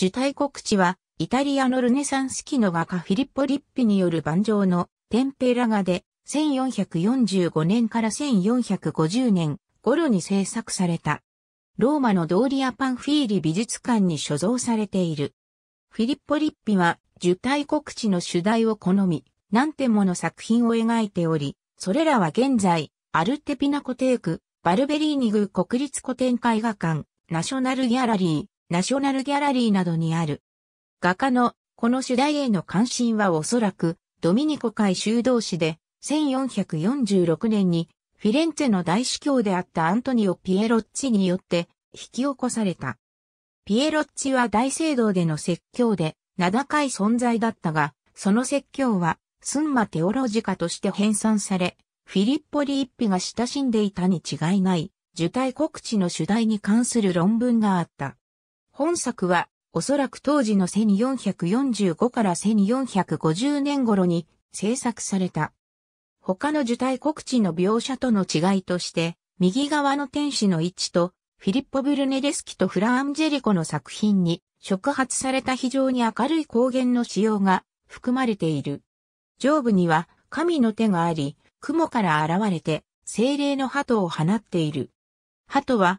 受胎告知は、イタリアのルネサンス期の画家フィリッポ・リッピによる盤上のテンペラ画で、1445年から1450年頃に制作された。ローマのドーリア・パンフィーリ美術館に所蔵されている。フィリッポ・リッピは、受胎告知の主題を好み、何点もの作品を描いており、それらは現在、アルテピナコテーク、バルベリーニグ国立古典絵画館、ナショナルギャラリー、ナショナルギャラリーなどにある。画家のこの主題への関心はおそらくドミニコ会修道士で1446年にフィレンツェの大司教であったアントニオ・ピエロッチによって引き起こされた。ピエロッチは大聖堂での説教で名高い存在だったが、その説教はスンマ・テオロジカとして編纂され、フィリッポ・リッピが親しんでいたに違いない、受胎告知の主題に関する論文があった。本作は、おそらく当時の1445から1450年頃に制作された。他の受胎告知の描写との違いとして、右側の天使の位置と、フィリッポ・ブルネレスキとフラ・アンジェリコの作品に触発された非常に明るい光源の仕様が含まれている。上部には神の手があり、雲から現れて精霊の鳩を放っている。鳩は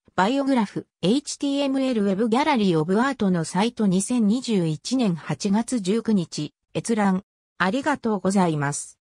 バイオグラフ HTML ウェブギャラリーオブアートのサイト2021年8月19日閲覧ありがとうございます。